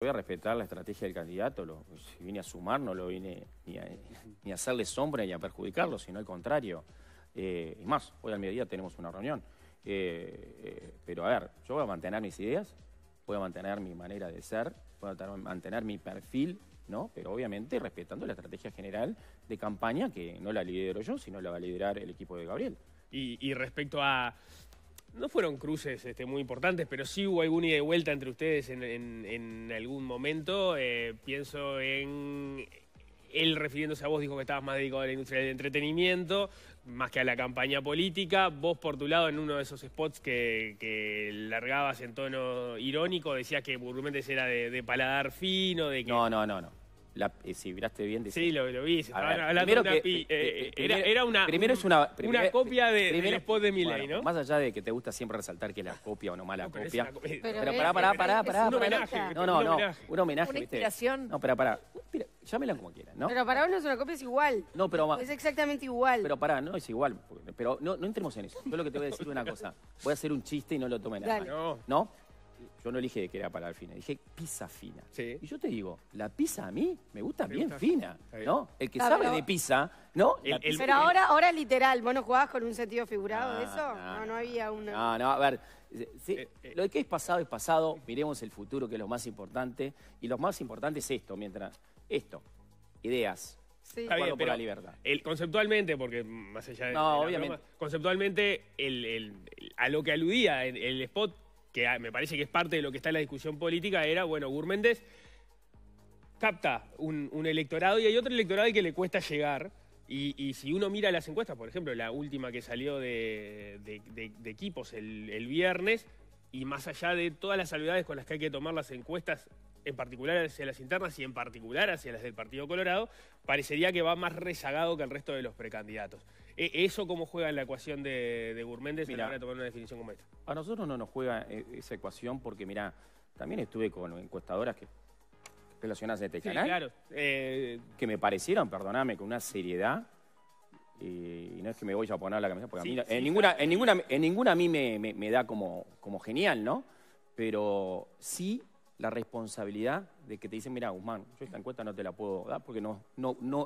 Voy a respetar la estrategia del candidato, lo, si vine a sumar no lo vine ni a, hacerle sombra ni a perjudicarlo, sino al contrario. Eh, y más, hoy al mediodía tenemos una reunión. Eh, eh, pero a ver, yo voy a mantener mis ideas, voy a mantener mi manera de ser, voy a mantener mi perfil, ¿no? Pero obviamente respetando la estrategia general de campaña que no la lidero yo, sino la va a liderar el equipo de Gabriel. y respecto a no fueron cruces este, muy importantes, pero sí hubo alguna ida y vuelta entre ustedes en, algún momento. Eh, pienso en él refiriéndose a vos dijo que estabas más dedicado a la industria del entretenimiento, más que a la campaña política. Vos, por tu lado, en uno de esos spots que, largabas en tono irónico, decías que Burgumendes era de, paladar fino, de No, no, no, no. Eh, si miraste bien... sí, lo, lo vi. era, una, primero es una, una copia de, primero, del spot de Miley, ¿no? Más allá de que te gusta siempre resaltar que es la copia o no mala copia. Pero, pará, pará, pará. pará un homenaje. No, no, no. Un homenaje, Una inspiración. No, pero pará. Llámela como quieras, ¿no? Pero para vos no es una copia, es igual. No, pero... Es exactamente igual. Pero pará, no es igual. Pero no, no entremos en eso. Yo lo que te voy a decir una cosa. Voy a hacer un chiste y no lo tomen nada. No. ¿No? Yo no elige de que era el fina, dije pizza fina. Y yo te digo, la pizza a mí me gusta bien fina, ¿no? El que sabe de pizza, ¿no? Pero ahora, ahora literal, ¿vos no jugabas con un sentido figurado de eso? No, no, había una. No, no, a ver. Lo eh, de eh, eh. Lo que es pasado es pasado, miremos el futuro, que es lo más importante. Y lo más importante es esto, mientras. Esto. Ideas. Sí. la libertad. el- conceptualmente, porque más allá de. No, obviamente. conceptualmente, a lo que aludía el spot que me parece que es parte de lo que está en la discusión política, era, bueno, Gurméndez capta un, electorado y hay otro electorado que le cuesta llegar. Y, si uno mira las encuestas, por ejemplo, la última que salió de, equipos el, el, viernes, y más allá de todas las salvedades con las que hay que tomar las encuestas, en particular hacia las internas y en particular hacia las del Partido Colorado, parecería que va más rezagado que el resto de los precandidatos. E, eso cómo juega en la ecuación de, Gourméndez mira, a tomar una definición como esta. A nosotros no nos juega eh, esa ecuación porque, mira, también estuve con encuestadoras que relacionadas a este canal. Eh, que me parecieron, perdóname con una seriedad. y no es que me voy a poner la camiseta, porque a mí, en, ninguna, en, ninguna, en ninguna a mí me, da como, como genial, ¿no? Pero sí la responsabilidad de que te dicen, mira, Guzmán, yo esta encuesta no te la puedo dar porque no, no, no,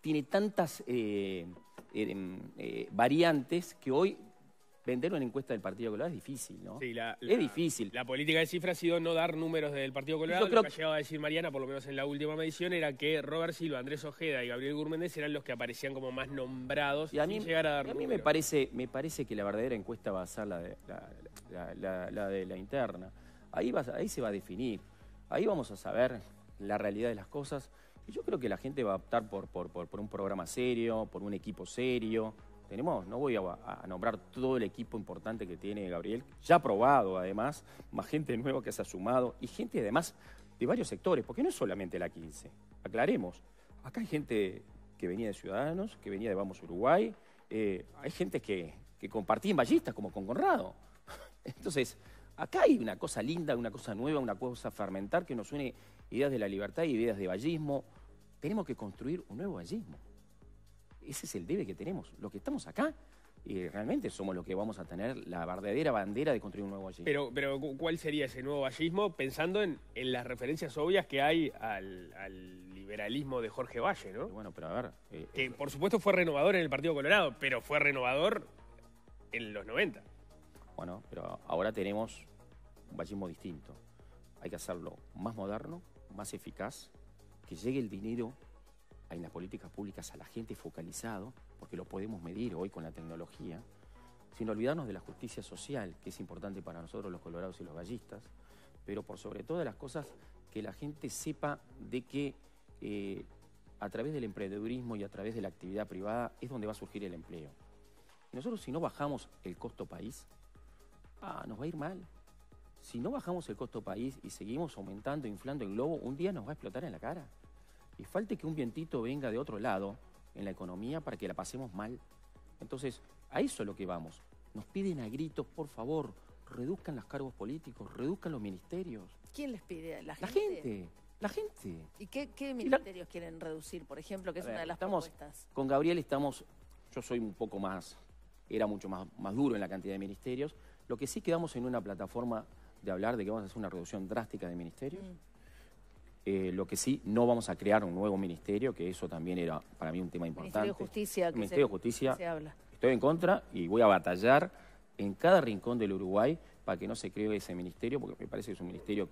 tiene tantas eh, eh, em, eh, variantes que hoy vender una encuesta del Partido Colorado es difícil, ¿no? Sí, la, es difícil. La política de cifra ha sido no dar números del Partido Colorado. creo lo que, llegaba a decir Mariana, por lo menos en la última medición, era que Robert Silva, Andrés Ojeda y Gabriel Gurméndez eran los que aparecían como más nombrados a mí, llegar a dar a mí me parece, me parece que la verdadera encuesta va a ser la de la, interna. Ahí, va, ahí se va a definir. Ahí vamos a saber la realidad de las cosas yo creo que la gente va a optar por, por, un programa serio, por un equipo serio. Tenemos, no voy a, nombrar todo el equipo importante que tiene Gabriel, ya probado además, más gente nueva que se ha sumado y gente además de varios sectores, porque no es solamente la 15. Aclaremos, acá hay gente que venía de Ciudadanos, que venía de Vamos Uruguay, eh, hay gente que, que compartía en ballistas, como con Conrado. Entonces, acá hay una cosa linda, una cosa nueva, una cosa a fermentar que nos une ideas de la libertad y ideas de ballismo. Tenemos que construir un nuevo vallismo. Ese es el debe que tenemos. Los que estamos acá y realmente somos los que vamos a tener la verdadera bandera de construir un nuevo vallismo. Pero, pero ¿cuál sería ese nuevo vallismo pensando en, las referencias obvias que hay al, liberalismo de Jorge Valle, ¿no? Bueno, pero a ver... Eh, que por supuesto fue renovador en el Partido Colorado, pero fue renovador en los 90. Bueno, pero ahora tenemos un vallismo distinto. Hay que hacerlo más moderno, más eficaz, que llegue el dinero en las políticas públicas a la gente focalizado, porque lo podemos medir hoy con la tecnología, sin olvidarnos de la justicia social, que es importante para nosotros los colorados y los gallistas, pero por sobre todas las cosas que la gente sepa de que eh, a través del emprendedurismo y a través de la actividad privada es donde va a surgir el empleo. Y nosotros si no bajamos el costo país, ah, nos va a ir mal si no bajamos el costo país y seguimos aumentando, inflando el globo, un día nos va a explotar en la cara. Y falte que un vientito venga de otro lado en la economía para que la pasemos mal. Entonces, a eso es lo que vamos. Nos piden a gritos, por favor, reduzcan los cargos políticos, reduzcan los ministerios. ¿Quién les pide? ¿La gente? La gente. La gente. ¿Y qué, ministerios quieren reducir, por ejemplo, que es una de las propuestas? Con Gabriel estamos, yo soy un poco más, era mucho más, más duro en la cantidad de ministerios. Lo que sí quedamos en una plataforma de hablar de que vamos a hacer una reducción drástica de ministerios. Eh, lo que sí, no vamos a crear un nuevo ministerio, que eso también era para mí un tema importante. Ministerio de Justicia. El Ministerio de Justicia. Se habla. Estoy en contra y voy a batallar en cada rincón del Uruguay para que no se cree ese ministerio, porque me parece que es un ministerio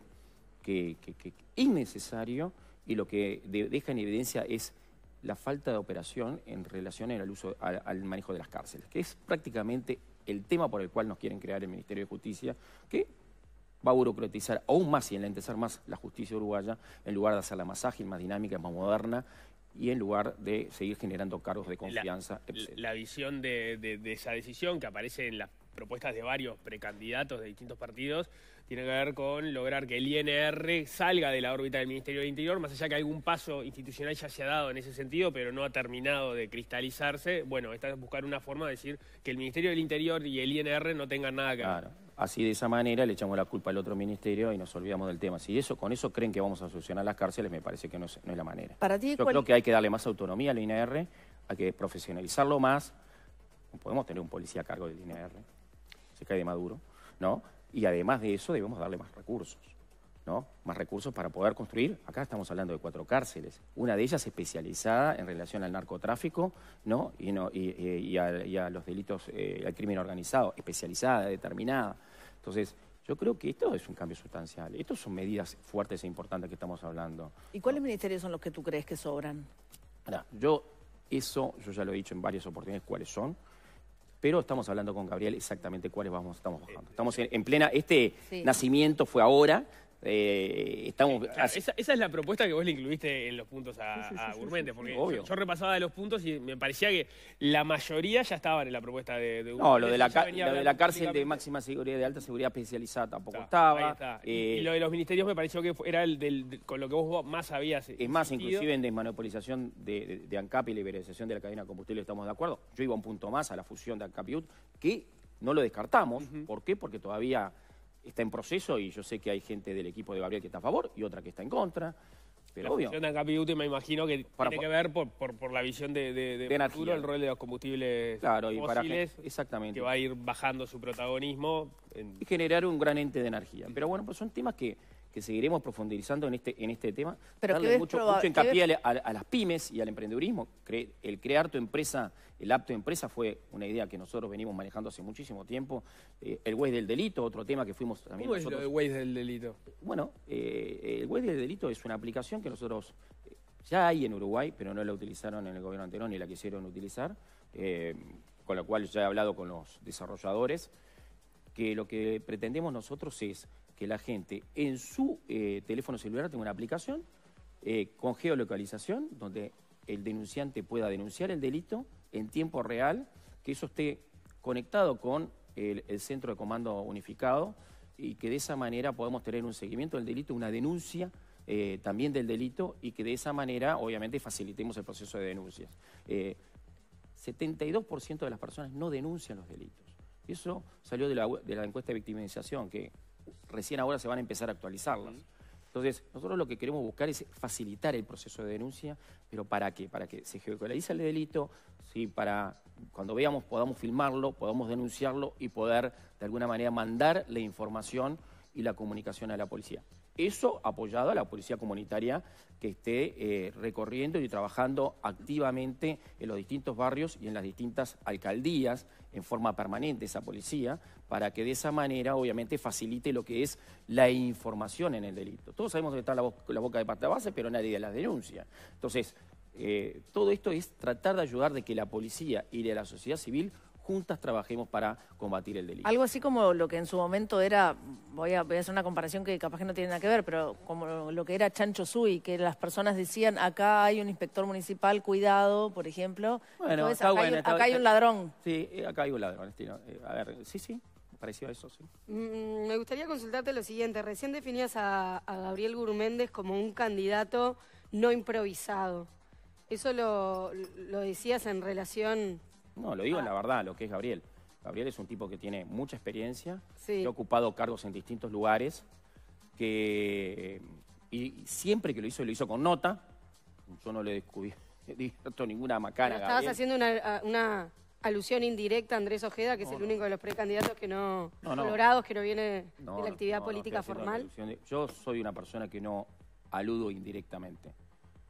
que, innecesario y lo que deja en evidencia es la falta de operación en relación al, uso, al manejo de las cárceles, que es prácticamente el tema por el cual nos quieren crear el Ministerio de Justicia, que a burocratizar aún más y enlentecer más la justicia uruguaya en lugar de hacerla más ágil, más dinámica, más moderna y en lugar de seguir generando cargos de confianza. La, visión de, de, esa decisión que aparece en las propuestas de varios precandidatos de distintos partidos tiene que ver con lograr que el INR salga de la órbita del Ministerio del Interior, más allá que algún paso institucional ya se ha dado en ese sentido, pero no ha terminado de cristalizarse. Bueno, está buscar una forma de decir que el Ministerio del Interior y el INR no tengan nada que ver. Claro. Así de esa manera le echamos la culpa al otro ministerio y nos olvidamos del tema. Si eso, con eso creen que vamos a solucionar las cárceles, me parece que no es, la manera. Yo creo que hay que darle más autonomía al INR, hay que profesionalizarlo más. No podemos tener un policía a cargo del INR se cae de Maduro, ¿no? Y además de eso debemos darle más recursos, ¿no? Más recursos para poder construir, acá estamos hablando de cuatro cárceles, una de ellas especializada en relación al narcotráfico, ¿no? Y, no, y, a, los delitos, eh, al crimen organizado, especializada, determinada. Entonces, yo creo que esto es un cambio sustancial. Estas son medidas fuertes e importantes que estamos hablando. ¿Y cuáles ministerios son los que tú crees que sobran? Ahora, yo, eso, yo ya lo he dicho en varias oportunidades, cuáles son pero estamos hablando con Gabriel exactamente cuáles vamos estamos bajando. Eh, estamos en, plena, este nacimiento fue ahora, eh, eh, esa, es la propuesta que vos le incluiste en los puntos a, Urmente porque Yo, repasaba de los puntos y me parecía que la mayoría ya estaban en la propuesta de, de No, lo de, la, cárcel de máxima seguridad, de alta seguridad especializada tampoco estaba. Eh, y lo de los ministerios me pareció que era el con lo que vos más habías Es más, inclusive en desmonopolización de, de, ANCAP y liberalización de la cadena de combustible estamos de acuerdo. Yo iba un punto más a la fusión de ANCAP UT, que no lo descartamos. ¿Por qué? Porque todavía está en proceso y yo sé que hay gente del equipo de Gabriel que está a favor y otra que está en contra. Pero la obvio. La de me imagino que tiene que ver por, por, la visión de, de, futuro, el rol de los combustibles claro, y para que, exactamente. que va a ir bajando su protagonismo. Y generar un gran ente de energía. Pero bueno, pues son temas que que seguiremos profundizando en este, en este tema. Pero mucho, mucho, hincapié a, las pymes y al emprendedurismo. el crear tu empresa, el apto empresa fue una idea que nosotros venimos manejando hace muchísimo tiempo. Eh, el juez del delito, otro tema que fuimos también ¿Cómo nosotros... es el web del delito? Bueno, eh, el juez del delito es una aplicación que nosotros eh, ya hay en Uruguay, pero no la utilizaron en el gobierno anterior ni la quisieron utilizar, con la cual ya he hablado con los desarrolladores, que lo que pretendemos nosotros es que la gente en su eh, teléfono celular tenga una aplicación eh, con geolocalización, donde el denunciante pueda denunciar el delito en tiempo real, que eso esté conectado con el, centro de comando unificado y que de esa manera podamos tener un seguimiento del delito, una denuncia eh, también del delito y que de esa manera obviamente facilitemos el proceso de denuncias. 72% de las personas no denuncian los delitos. Eso salió de la, de la encuesta de victimización que recién ahora se van a empezar a actualizarlas. Entonces, nosotros lo que queremos buscar es facilitar el proceso de denuncia, pero ¿para qué? Para que se geolocalice el delito, ¿sí? para cuando veamos podamos filmarlo, podamos denunciarlo y poder de alguna manera mandar la información y la comunicación a la policía. Eso apoyado a la policía comunitaria que esté eh, recorriendo y trabajando activamente en los distintos barrios y en las distintas alcaldías en forma permanente esa policía, para que de esa manera obviamente facilite lo que es la información en el delito. Todos sabemos que está la, boca de pata base, pero nadie las denuncia. Entonces, eh, todo esto es tratar de ayudar de que la policía y de la sociedad civil juntas trabajemos para combatir el delito. Algo así como lo que en su momento era, voy a, hacer una comparación que capaz que no tiene nada que ver, pero como lo que era Chancho Sui, que las personas decían, acá hay un inspector municipal, cuidado, por ejemplo. Bueno, acá, hay, un ladrón. Sí, acá hay un ladrón, a ver, sí, sí, a eso, sí. Mm, me gustaría consultarte lo siguiente. Recién definías a, a Gabriel Méndez como un candidato no improvisado. Eso lo, lo decías en relación no, lo digo en ah. la verdad, lo que es Gabriel. Gabriel es un tipo que tiene mucha experiencia, que ha ocupado cargos en distintos lugares, que y siempre que lo hizo, lo hizo con nota. Yo no le he descubierto ninguna macana. estabas haciendo una, alusión indirecta a Andrés Ojeda, que es el único de los precandidatos que no, colorados, que no viene de la actividad política formal. yo soy una persona que no aludo indirectamente.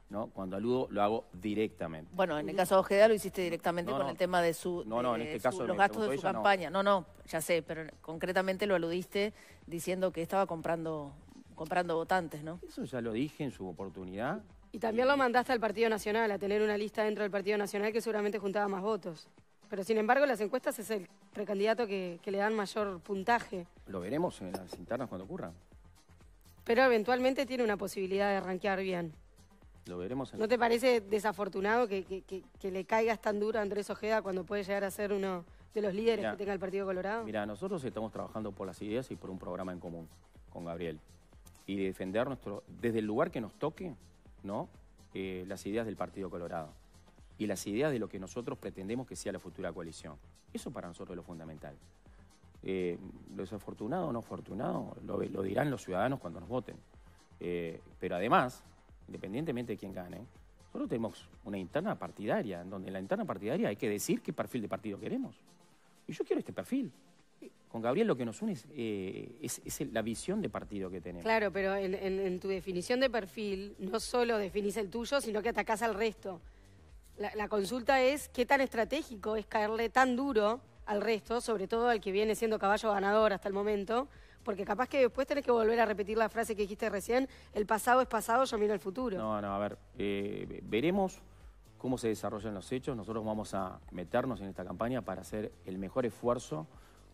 ¿no? Cuando aludo, lo hago directamente. Bueno, en el caso de Ojeda lo hiciste directamente con el tema de su... No, este en este caso... Los gastos de su campaña. No. no, ya sé, pero concretamente lo aludiste diciendo que estaba comprando, comprando votantes, ¿no? Eso ya lo dije en su oportunidad. Y también lo mandaste al Partido Nacional, a tener una lista dentro del Partido Nacional que seguramente juntaba más votos. Pero sin embargo, las encuestas es el precandidato que, le dan mayor puntaje. Lo veremos en las internas cuando ocurra. Pero eventualmente tiene una posibilidad de rankear bien. ¿No te parece desafortunado que, le caigas tan duro a Andrés Ojeda cuando puede llegar a ser uno de los líderes que tenga el Partido Colorado? Mira, nosotros estamos trabajando por las ideas y por un programa en común con Gabriel. Y defender nuestro, desde el lugar que nos toque, ¿no? Eh, las ideas del Partido Colorado y las ideas de lo que nosotros pretendemos que sea la futura coalición. Eso para nosotros es lo fundamental. Eh, lo desafortunado o no afortunado lo, dirán los ciudadanos cuando nos voten. Eh, pero además, independientemente de quién gane, solo tenemos una interna partidaria, en donde en la interna partidaria hay que decir qué perfil de partido queremos. Y yo quiero este perfil. Con Gabriel lo que nos une es, eh, la visión de partido que tenemos. Claro, pero en, tu definición de perfil no solo definís el tuyo, sino que atacás al resto. la consulta es qué tan estratégico es caerle tan duro al resto, sobre todo al que viene siendo caballo ganador hasta el momento, porque capaz que después tenés que volver a repetir la frase que dijiste recién, el pasado es pasado, yo miro el futuro. No, no, a ver, eh, veremos cómo se desarrollan los hechos. Nosotros vamos a meternos en esta campaña para hacer el mejor esfuerzo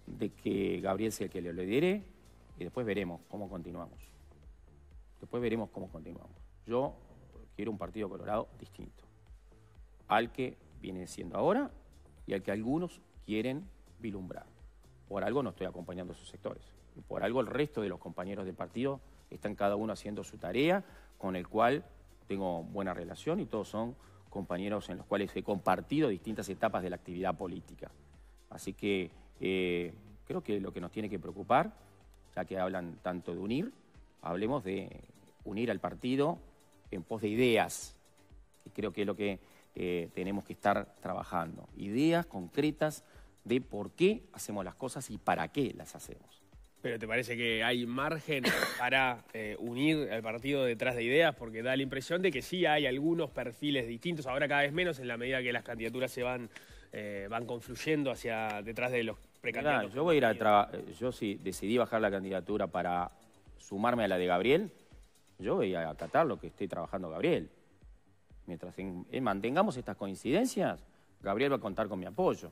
de que Gabriel sea el que le diré y después veremos cómo continuamos. Después veremos cómo continuamos. Yo quiero un partido colorado distinto al que viene siendo ahora y al que algunos quieren vilumbrar. Por algo no estoy acompañando a esos sectores. Por algo el resto de los compañeros de partido están cada uno haciendo su tarea, con el cual tengo buena relación y todos son compañeros en los cuales he compartido distintas etapas de la actividad política. Así que eh, creo que lo que nos tiene que preocupar, ya que hablan tanto de unir, hablemos de unir al partido en pos de ideas, que creo que es lo que eh, tenemos que estar trabajando. Ideas concretas de por qué hacemos las cosas y para qué las hacemos pero ¿te parece que hay margen para eh, unir al partido detrás de ideas? Porque da la impresión de que sí hay algunos perfiles distintos, ahora cada vez menos en la medida que las candidaturas se van, eh, van confluyendo hacia detrás de los precandidatos. yo voy a ir eh, yo sí decidí bajar la candidatura para sumarme a la de Gabriel, yo voy a acatar lo que esté trabajando Gabriel. Mientras mantengamos estas coincidencias, Gabriel va a contar con mi apoyo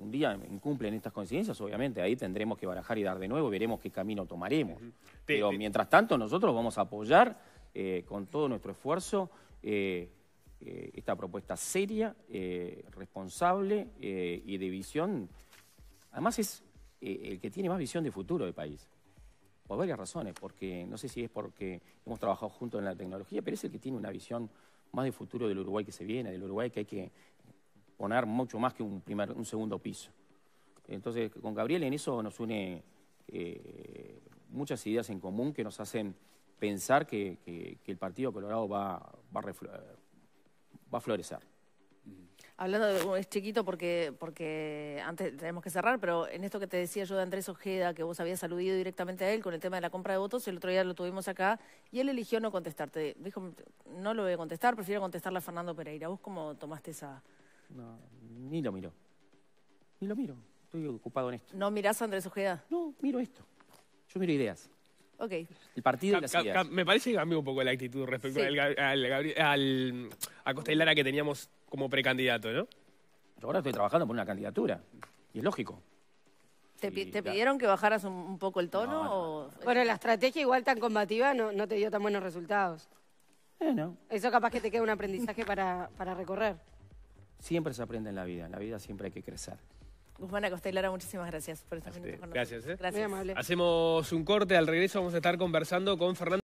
un día incumplen estas coincidencias, obviamente ahí tendremos que barajar y dar de nuevo, veremos qué camino tomaremos. Pero mientras tanto nosotros vamos a apoyar eh, con todo nuestro esfuerzo eh, eh, esta propuesta seria, responsable y de visión. Además es el que tiene más visión de futuro del país. Por varias razones, porque no sé si es porque hemos trabajado juntos en la tecnología, pero es el que tiene una visión más de futuro del Uruguay que se viene, del Uruguay que hay que poner mucho más que un, primer, un segundo piso. Entonces, con Gabriel en eso nos une eh, muchas ideas en común que nos hacen pensar que, que, el Partido Colorado va, va, va a florecer. Hablando es chiquito porque, porque antes tenemos que cerrar, pero en esto que te decía yo de Andrés Ojeda, que vos habías aludido directamente a él con el tema de la compra de votos, el otro día lo tuvimos acá y él eligió no contestarte. Dijo, no lo voy a contestar, prefiero contestarle a Fernando Pereira. ¿Vos cómo tomaste esa, no, ni lo miro. Ni lo miro. Estoy ocupado en esto. ¿No mirás a Andrés Ojeda? No, miro esto. Yo miro ideas. Ok. El partido las ideas. me parece que cambió un poco la actitud respecto al, a Costa Lara que teníamos como precandidato, ¿no? Yo ahora estoy trabajando por una candidatura. Y es lógico. ¿Te, pidieron que bajaras un, poco el tono? Bueno, la estrategia igual tan combativa no, no te dio tan buenos resultados. Eh, Eso capaz que te queda un aprendizaje para recorrer. Siempre se aprende en la vida, en la vida siempre hay que crecer. Guzmán Acosta y muchísimas gracias por estar con nosotros. Gracias. ¿eh? Gracias. Hacemos un corte, al regreso vamos a estar conversando con Fernando.